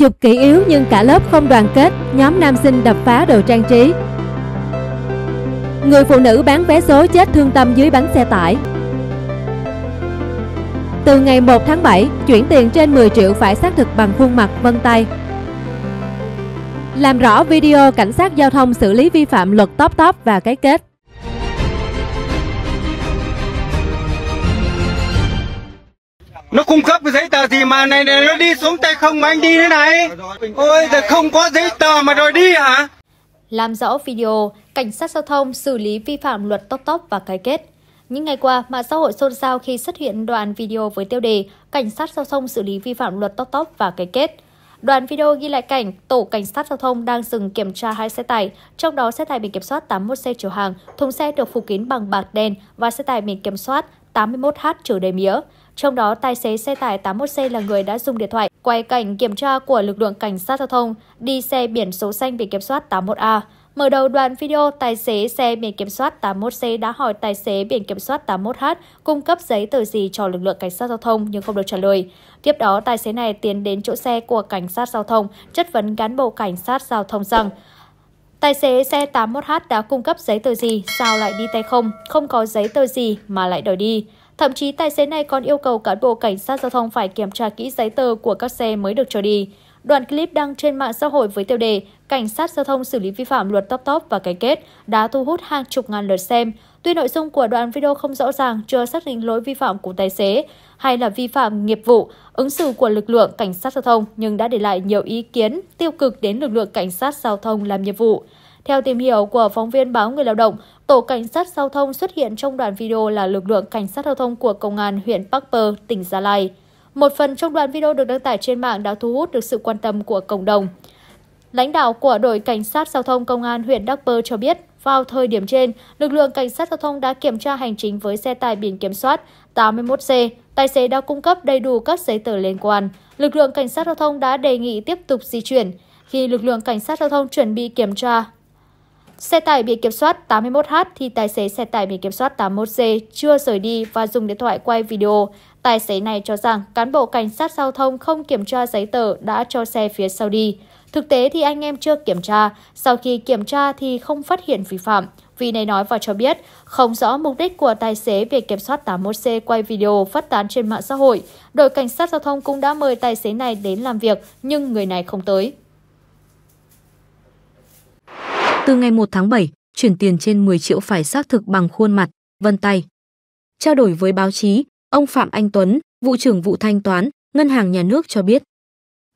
Chụp kỹ yếu nhưng cả lớp không đoàn kết, nhóm nam sinh đập phá đồ trang trí. Người phụ nữ bán vé số chết thương tâm dưới bánh xe tải. Từ ngày 1 tháng 7, chuyển tiền trên 10 triệu phải xác thực bằng khuôn mặt vân tay. Làm rõ video cảnh sát giao thông xử lý vi phạm luật top top và cái kết. nó cung cấp cái giấy tờ gì mà này, này nó đi xuống tay không mà anh đi thế này ôi giờ không có giấy tờ mà đòi đi hả làm rõ video cảnh sát giao thông xử lý vi phạm luật tốc tốc và cái kết những ngày qua, mạng xã hội xôn xao khi xuất hiện đoạn video với tiêu đề Cảnh sát giao thông xử lý vi phạm luật tốc tốc và cái kết. Đoạn video ghi lại cảnh tổ cảnh sát giao thông đang dừng kiểm tra hai xe tải, trong đó xe tải biển kiểm soát 81 xe chở hàng, thùng xe được phủ kín bằng bạc đen và xe tải biển kiểm soát 81H chở đầy mía. Trong đó, tài xế xe tải 81C là người đã dùng điện thoại quay cảnh kiểm tra của lực lượng cảnh sát giao thông đi xe biển số xanh biển kiểm soát 81A. Mở đầu đoạn video, tài xế xe biển kiểm soát 81C đã hỏi tài xế biển kiểm soát 81H cung cấp giấy tờ gì cho lực lượng cảnh sát giao thông nhưng không được trả lời. Tiếp đó, tài xế này tiến đến chỗ xe của cảnh sát giao thông, chất vấn cán bộ cảnh sát giao thông rằng Tài xế xe 81H đã cung cấp giấy tờ gì, sao lại đi tay không, không có giấy tờ gì mà lại đòi đi. Thậm chí tài xế này còn yêu cầu cán bộ cảnh sát giao thông phải kiểm tra kỹ giấy tờ của các xe mới được cho đi. Đoạn clip đăng trên mạng xã hội với tiêu đề Cảnh sát giao thông xử lý vi phạm luật top top và cái kết đã thu hút hàng chục ngàn lượt xem. Tuy nội dung của đoạn video không rõ ràng, chưa xác định lỗi vi phạm của tài xế hay là vi phạm nghiệp vụ, ứng xử của lực lượng cảnh sát giao thông nhưng đã để lại nhiều ý kiến tiêu cực đến lực lượng cảnh sát giao thông làm nhiệm vụ. Theo tìm hiểu của phóng viên báo Người Lao động, tổ cảnh sát giao thông xuất hiện trong đoạn video là lực lượng cảnh sát giao thông của công an huyện Pơ, tỉnh Gia Lai. Một phần trong đoạn video được đăng tải trên mạng đã thu hút được sự quan tâm của cộng đồng. Lãnh đạo của đội cảnh sát giao thông công an huyện Đắc Pơ cho biết, vào thời điểm trên, lực lượng cảnh sát giao thông đã kiểm tra hành chính với xe tải biển kiểm soát 81C. Tài xế đã cung cấp đầy đủ các giấy tờ liên quan. Lực lượng cảnh sát giao thông đã đề nghị tiếp tục di chuyển. Khi lực lượng cảnh sát giao thông chuẩn bị kiểm tra, Xe tải bị kiểm soát 81H thì tài xế xe tải bị kiểm soát 81C chưa rời đi và dùng điện thoại quay video. Tài xế này cho rằng cán bộ cảnh sát giao thông không kiểm tra giấy tờ đã cho xe phía sau đi. Thực tế thì anh em chưa kiểm tra, sau khi kiểm tra thì không phát hiện vi phạm. Vì này nói và cho biết, không rõ mục đích của tài xế việc kiểm soát 81C quay video phát tán trên mạng xã hội. Đội cảnh sát giao thông cũng đã mời tài xế này đến làm việc, nhưng người này không tới. Từ ngày 1 tháng 7, chuyển tiền trên 10 triệu phải xác thực bằng khuôn mặt, vân tay. Trao đổi với báo chí, ông Phạm Anh Tuấn, vụ trưởng vụ thanh toán, Ngân hàng Nhà nước cho biết.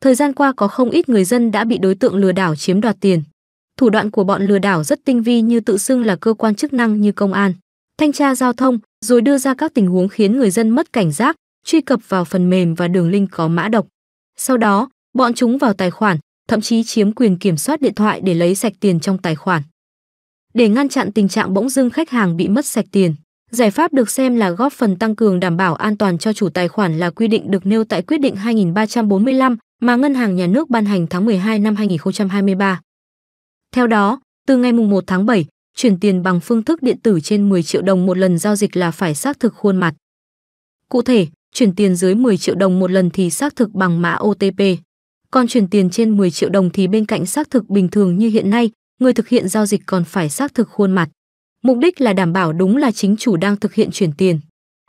Thời gian qua có không ít người dân đã bị đối tượng lừa đảo chiếm đoạt tiền. Thủ đoạn của bọn lừa đảo rất tinh vi như tự xưng là cơ quan chức năng như công an, thanh tra giao thông, rồi đưa ra các tình huống khiến người dân mất cảnh giác, truy cập vào phần mềm và đường link có mã độc. Sau đó, bọn chúng vào tài khoản, thậm chí chiếm quyền kiểm soát điện thoại để lấy sạch tiền trong tài khoản. Để ngăn chặn tình trạng bỗng dưng khách hàng bị mất sạch tiền, giải pháp được xem là góp phần tăng cường đảm bảo an toàn cho chủ tài khoản là quy định được nêu tại quyết định 2345 mà Ngân hàng Nhà nước ban hành tháng 12 năm 2023. Theo đó, từ ngày 1 tháng 7, chuyển tiền bằng phương thức điện tử trên 10 triệu đồng một lần giao dịch là phải xác thực khuôn mặt. Cụ thể, chuyển tiền dưới 10 triệu đồng một lần thì xác thực bằng mã OTP còn chuyển tiền trên 10 triệu đồng thì bên cạnh xác thực bình thường như hiện nay, người thực hiện giao dịch còn phải xác thực khuôn mặt. Mục đích là đảm bảo đúng là chính chủ đang thực hiện chuyển tiền.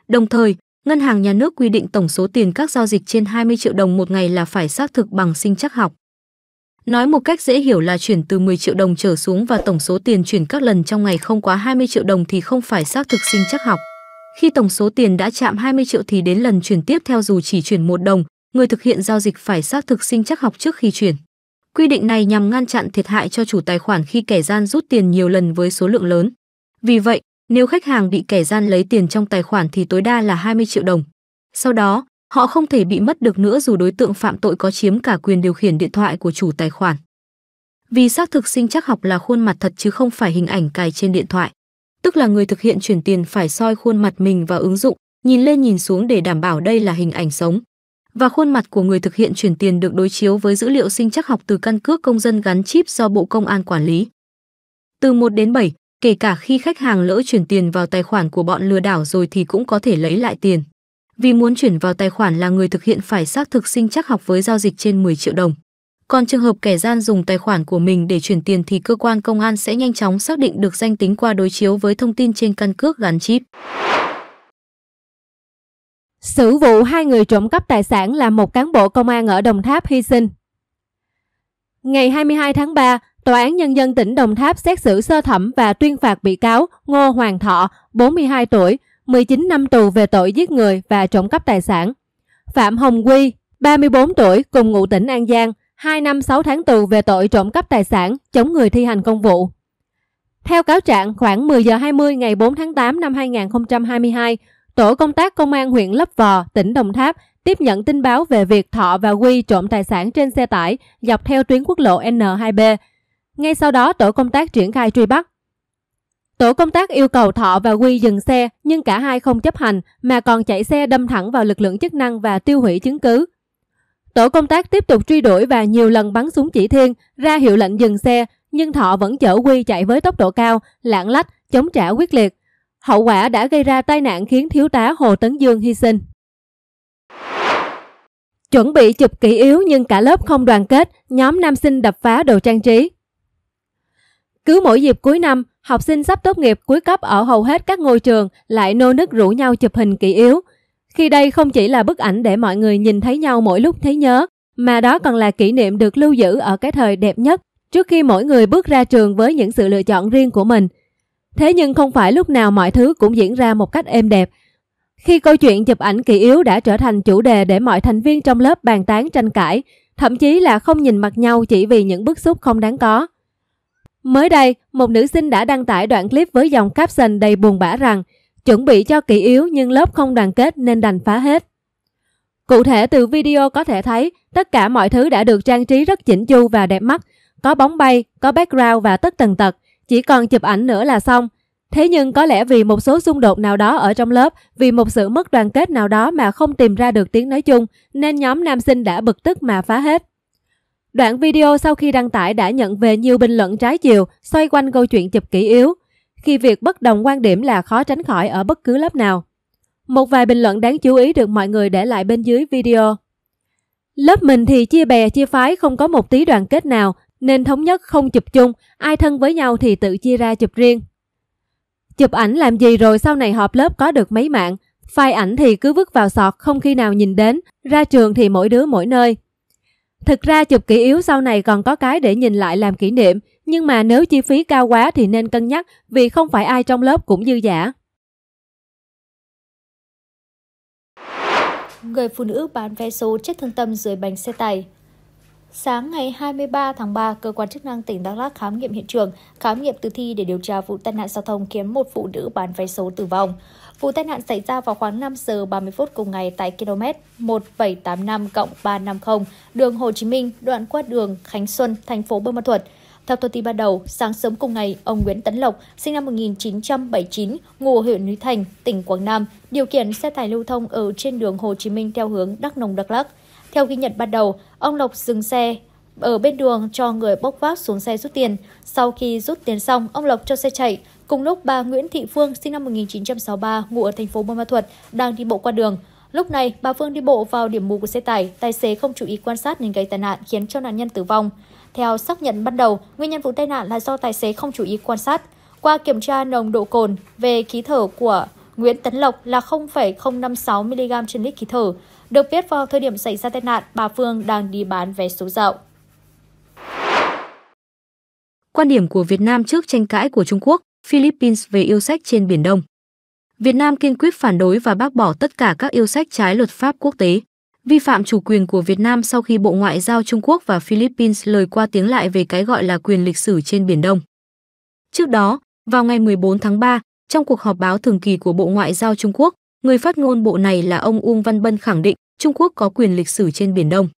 Đồng thời, ngân hàng nhà nước quy định tổng số tiền các giao dịch trên 20 triệu đồng một ngày là phải xác thực bằng sinh chắc học. Nói một cách dễ hiểu là chuyển từ 10 triệu đồng trở xuống và tổng số tiền chuyển các lần trong ngày không quá 20 triệu đồng thì không phải xác thực sinh chắc học. Khi tổng số tiền đã chạm 20 triệu thì đến lần chuyển tiếp theo dù chỉ chuyển một đồng, người thực hiện giao dịch phải xác thực sinh chắc học trước khi chuyển. Quy định này nhằm ngăn chặn thiệt hại cho chủ tài khoản khi kẻ gian rút tiền nhiều lần với số lượng lớn. Vì vậy, nếu khách hàng bị kẻ gian lấy tiền trong tài khoản thì tối đa là 20 triệu đồng. Sau đó, họ không thể bị mất được nữa dù đối tượng phạm tội có chiếm cả quyền điều khiển điện thoại của chủ tài khoản. Vì xác thực sinh chắc học là khuôn mặt thật chứ không phải hình ảnh cài trên điện thoại. Tức là người thực hiện chuyển tiền phải soi khuôn mặt mình vào ứng dụng, nhìn lên nhìn xuống để đảm bảo đây là hình ảnh sống và khuôn mặt của người thực hiện chuyển tiền được đối chiếu với dữ liệu sinh chắc học từ căn cước công dân gắn chip do Bộ Công an quản lý. Từ 1 đến 7, kể cả khi khách hàng lỡ chuyển tiền vào tài khoản của bọn lừa đảo rồi thì cũng có thể lấy lại tiền. Vì muốn chuyển vào tài khoản là người thực hiện phải xác thực sinh chắc học với giao dịch trên 10 triệu đồng. Còn trường hợp kẻ gian dùng tài khoản của mình để chuyển tiền thì cơ quan công an sẽ nhanh chóng xác định được danh tính qua đối chiếu với thông tin trên căn cước gắn chip. Sử vụ hai người trộm cắp tài sản là một cán bộ công an ở Đồng Tháp hy sinh. Ngày 22 tháng 3, Tòa án Nhân dân tỉnh Đồng Tháp xét xử sơ thẩm và tuyên phạt bị cáo Ngô Hoàng Thọ, 42 tuổi, 19 năm tù về tội giết người và trộm cắp tài sản. Phạm Hồng Quy, 34 tuổi, cùng ngụ tỉnh An Giang, 2 năm 6 tháng tù về tội trộm cắp tài sản, chống người thi hành công vụ. Theo cáo trạng, khoảng 10 giờ 20 ngày 4 tháng 8 năm 2022, Tổ công tác công an huyện Lấp Vò, tỉnh Đồng Tháp tiếp nhận tin báo về việc Thọ và Quy trộm tài sản trên xe tải dọc theo tuyến quốc lộ N2B. Ngay sau đó, tổ công tác triển khai truy bắt. Tổ công tác yêu cầu Thọ và Quy dừng xe, nhưng cả hai không chấp hành mà còn chạy xe đâm thẳng vào lực lượng chức năng và tiêu hủy chứng cứ. Tổ công tác tiếp tục truy đuổi và nhiều lần bắn súng chỉ thiên, ra hiệu lệnh dừng xe, nhưng Thọ vẫn chở Quy chạy với tốc độ cao, lạng lách, chống trả quyết liệt. Hậu quả đã gây ra tai nạn khiến thiếu tá Hồ Tấn Dương hy sinh. Chuẩn bị chụp kỷ yếu nhưng cả lớp không đoàn kết, nhóm nam sinh đập phá đồ trang trí. Cứ mỗi dịp cuối năm, học sinh sắp tốt nghiệp cuối cấp ở hầu hết các ngôi trường lại nô nức rủ nhau chụp hình kỷ yếu. Khi đây không chỉ là bức ảnh để mọi người nhìn thấy nhau mỗi lúc thấy nhớ, mà đó còn là kỷ niệm được lưu giữ ở cái thời đẹp nhất trước khi mỗi người bước ra trường với những sự lựa chọn riêng của mình. Thế nhưng không phải lúc nào mọi thứ cũng diễn ra một cách êm đẹp. Khi câu chuyện chụp ảnh kỳ yếu đã trở thành chủ đề để mọi thành viên trong lớp bàn tán tranh cãi, thậm chí là không nhìn mặt nhau chỉ vì những bức xúc không đáng có. Mới đây, một nữ sinh đã đăng tải đoạn clip với dòng caption đầy buồn bã rằng chuẩn bị cho kỳ yếu nhưng lớp không đoàn kết nên đành phá hết. Cụ thể từ video có thể thấy tất cả mọi thứ đã được trang trí rất chỉnh chu và đẹp mắt, có bóng bay, có background và tất tần tật. Chỉ còn chụp ảnh nữa là xong. Thế nhưng có lẽ vì một số xung đột nào đó ở trong lớp, vì một sự mất đoàn kết nào đó mà không tìm ra được tiếng nói chung, nên nhóm nam sinh đã bực tức mà phá hết. Đoạn video sau khi đăng tải đã nhận về nhiều bình luận trái chiều xoay quanh câu chuyện chụp kỷ yếu, khi việc bất đồng quan điểm là khó tránh khỏi ở bất cứ lớp nào. Một vài bình luận đáng chú ý được mọi người để lại bên dưới video. Lớp mình thì chia bè chia phái không có một tí đoàn kết nào, nên thống nhất không chụp chung, ai thân với nhau thì tự chia ra chụp riêng. Chụp ảnh làm gì rồi sau này họp lớp có được mấy mạng, file ảnh thì cứ vứt vào sọt không khi nào nhìn đến, ra trường thì mỗi đứa mỗi nơi. Thực ra chụp kỹ yếu sau này còn có cái để nhìn lại làm kỷ niệm, nhưng mà nếu chi phí cao quá thì nên cân nhắc vì không phải ai trong lớp cũng dư giả. Người phụ nữ bán vé số chết thương tâm dưới bánh xe tải Sáng ngày 23 tháng 3, cơ quan chức năng tỉnh Đắk Lắk khám nghiệm hiện trường, khám nghiệm tử thi để điều tra vụ tai nạn giao thông khiến một phụ nữ bán vé số tử vong. Vụ tai nạn xảy ra vào khoảng 5 giờ 30 phút cùng ngày tại km 1785 350 đường Hồ Chí Minh, đoạn qua đường Khánh Xuân, thành phố Buôn Ma Thuật. Theo thông tin ban đầu, sáng sớm cùng ngày, ông Nguyễn Tấn Lộc, sinh năm 1979, ngụ huyện Núi Thành, tỉnh Quảng Nam, điều khiển xe tải lưu thông ở trên đường Hồ Chí Minh theo hướng Đắk Nông Đắk Lắk. Theo ghi nhận ban đầu, ông Lộc dừng xe ở bên đường cho người bốc vác xuống xe rút tiền. Sau khi rút tiền xong, ông Lộc cho xe chạy. Cùng lúc bà Nguyễn Thị Phương sinh năm 1963 ngụ ở thành phố Buôn Ma Thuột đang đi bộ qua đường. Lúc này, bà Phương đi bộ vào điểm mù của xe tải, tài xế không chú ý quan sát nên gây tai nạn khiến cho nạn nhân tử vong. Theo xác nhận ban đầu, nguyên nhân vụ tai nạn là do tài xế không chú ý quan sát. Qua kiểm tra nồng độ cồn về khí thở của Nguyễn Tấn Lộc là 0,056 mg trên lít khí thở. Được biết vào thời điểm xảy ra tai nạn, bà Phương đang đi bán vé số dạo. Quan điểm của Việt Nam trước tranh cãi của Trung Quốc, Philippines về yêu sách trên Biển Đông. Việt Nam kiên quyết phản đối và bác bỏ tất cả các yêu sách trái luật pháp quốc tế, vi phạm chủ quyền của Việt Nam sau khi Bộ Ngoại giao Trung Quốc và Philippines lời qua tiếng lại về cái gọi là quyền lịch sử trên Biển Đông. Trước đó, vào ngày 14 tháng 3, trong cuộc họp báo thường kỳ của Bộ Ngoại giao Trung Quốc, Người phát ngôn bộ này là ông Uông Văn Bân khẳng định Trung Quốc có quyền lịch sử trên Biển Đông.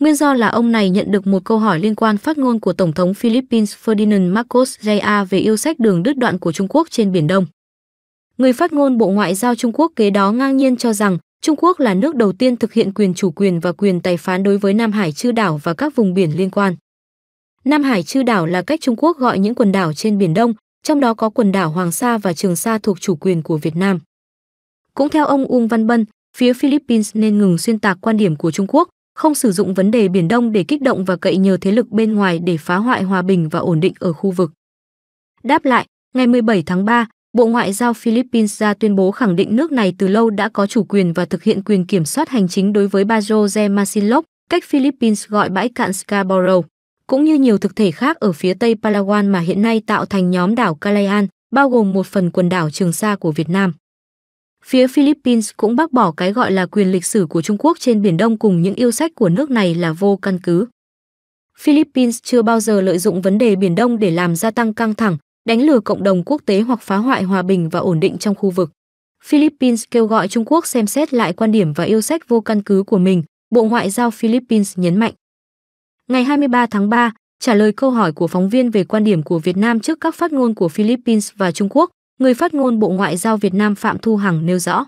Nguyên do là ông này nhận được một câu hỏi liên quan phát ngôn của Tổng thống Philippines Ferdinand Marcos Jr. về yêu sách đường đứt đoạn của Trung Quốc trên Biển Đông. Người phát ngôn Bộ Ngoại giao Trung Quốc kế đó ngang nhiên cho rằng Trung Quốc là nước đầu tiên thực hiện quyền chủ quyền và quyền tài phán đối với Nam Hải chư đảo và các vùng biển liên quan. Nam Hải chư đảo là cách Trung Quốc gọi những quần đảo trên Biển Đông, trong đó có quần đảo Hoàng Sa và Trường Sa thuộc chủ quyền của Việt Nam. Cũng theo ông Uông Văn Bân, phía Philippines nên ngừng xuyên tạc quan điểm của Trung Quốc, không sử dụng vấn đề Biển Đông để kích động và cậy nhờ thế lực bên ngoài để phá hoại hòa bình và ổn định ở khu vực. Đáp lại, ngày 17 tháng 3, Bộ Ngoại giao Philippines ra tuyên bố khẳng định nước này từ lâu đã có chủ quyền và thực hiện quyền kiểm soát hành chính đối với Bajo Jose Masinloc, cách Philippines gọi bãi cạn Scarborough, cũng như nhiều thực thể khác ở phía tây Palawan mà hiện nay tạo thành nhóm đảo Calayan, bao gồm một phần quần đảo Trường Sa của Việt Nam. Phía Philippines cũng bác bỏ cái gọi là quyền lịch sử của Trung Quốc trên Biển Đông cùng những yêu sách của nước này là vô căn cứ. Philippines chưa bao giờ lợi dụng vấn đề Biển Đông để làm gia tăng căng thẳng, đánh lừa cộng đồng quốc tế hoặc phá hoại hòa bình và ổn định trong khu vực. Philippines kêu gọi Trung Quốc xem xét lại quan điểm và yêu sách vô căn cứ của mình, Bộ Ngoại giao Philippines nhấn mạnh. Ngày 23 tháng 3, trả lời câu hỏi của phóng viên về quan điểm của Việt Nam trước các phát ngôn của Philippines và Trung Quốc, người phát ngôn Bộ Ngoại giao Việt Nam Phạm Thu Hằng nêu rõ.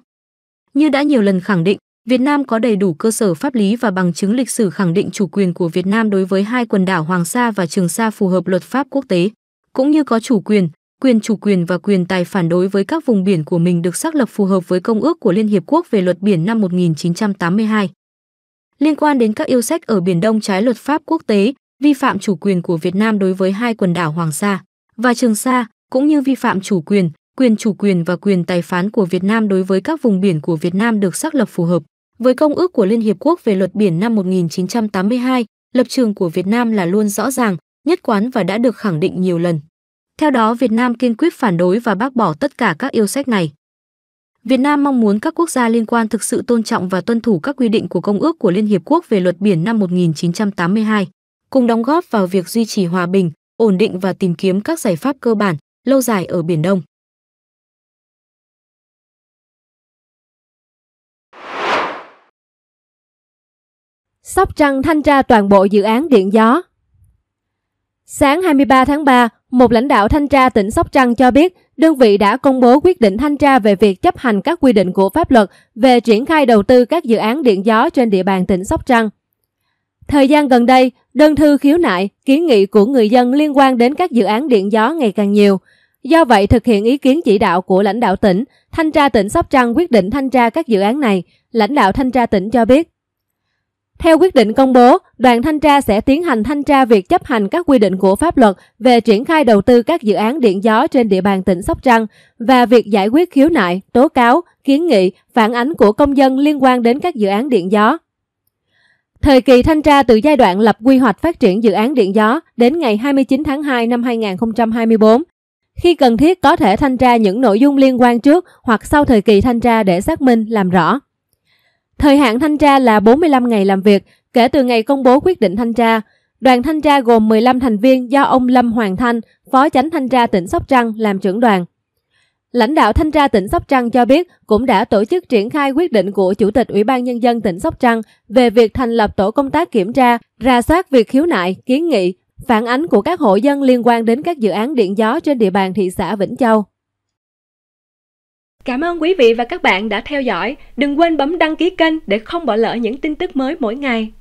Như đã nhiều lần khẳng định, Việt Nam có đầy đủ cơ sở pháp lý và bằng chứng lịch sử khẳng định chủ quyền của Việt Nam đối với hai quần đảo Hoàng Sa và Trường Sa phù hợp luật pháp quốc tế, cũng như có chủ quyền, quyền chủ quyền và quyền tài phản đối với các vùng biển của mình được xác lập phù hợp với Công ước của Liên Hiệp Quốc về luật biển năm 1982. Liên quan đến các yêu sách ở Biển Đông trái luật pháp quốc tế, vi phạm chủ quyền của Việt Nam đối với hai quần đảo Hoàng Sa và Trường Sa, cũng như vi phạm chủ quyền, quyền chủ quyền và quyền tài phán của Việt Nam đối với các vùng biển của Việt Nam được xác lập phù hợp với công ước của Liên hiệp quốc về luật biển năm 1982, lập trường của Việt Nam là luôn rõ ràng, nhất quán và đã được khẳng định nhiều lần. Theo đó, Việt Nam kiên quyết phản đối và bác bỏ tất cả các yêu sách này. Việt Nam mong muốn các quốc gia liên quan thực sự tôn trọng và tuân thủ các quy định của Công ước của Liên Hiệp Quốc về luật biển năm 1982, cùng đóng góp vào việc duy trì hòa bình, ổn định và tìm kiếm các giải pháp cơ bản, lâu dài ở Biển Đông. Sóc Trăng thanh tra toàn bộ dự án điện gió. Sáng 23 tháng 3, một lãnh đạo thanh tra tỉnh Sóc Trăng cho biết đơn vị đã công bố quyết định thanh tra về việc chấp hành các quy định của pháp luật về triển khai đầu tư các dự án điện gió trên địa bàn tỉnh Sóc Trăng. Thời gian gần đây, đơn thư khiếu nại, kiến nghị của người dân liên quan đến các dự án điện gió ngày càng nhiều. Do vậy, thực hiện ý kiến chỉ đạo của lãnh đạo tỉnh, thanh tra tỉnh Sóc Trăng quyết định thanh tra các dự án này. Lãnh đạo thanh tra tỉnh cho biết, theo quyết định công bố, đoàn thanh tra sẽ tiến hành thanh tra việc chấp hành các quy định của pháp luật về triển khai đầu tư các dự án điện gió trên địa bàn tỉnh Sóc Trăng và việc giải quyết khiếu nại, tố cáo, kiến nghị, phản ánh của công dân liên quan đến các dự án điện gió. Thời kỳ thanh tra từ giai đoạn lập quy hoạch phát triển dự án điện gió đến ngày 29 tháng 2 năm 2024. Khi cần thiết có thể thanh tra những nội dung liên quan trước hoặc sau thời kỳ thanh tra để xác minh làm rõ. Thời hạn thanh tra là 45 ngày làm việc kể từ ngày công bố quyết định thanh tra. Đoàn thanh tra gồm 15 thành viên do ông Lâm Hoàng Thanh, Phó Chánh thanh tra tỉnh Sóc Trăng làm trưởng đoàn. Lãnh đạo thanh tra tỉnh Sóc Trăng cho biết cũng đã tổ chức triển khai quyết định của Chủ tịch Ủy ban Nhân dân tỉnh Sóc Trăng về việc thành lập tổ công tác kiểm tra, ra soát việc khiếu nại, kiến nghị, phản ánh của các hộ dân liên quan đến các dự án điện gió trên địa bàn thị xã Vĩnh Châu. Cảm ơn quý vị và các bạn đã theo dõi. Đừng quên bấm đăng ký kênh để không bỏ lỡ những tin tức mới mỗi ngày.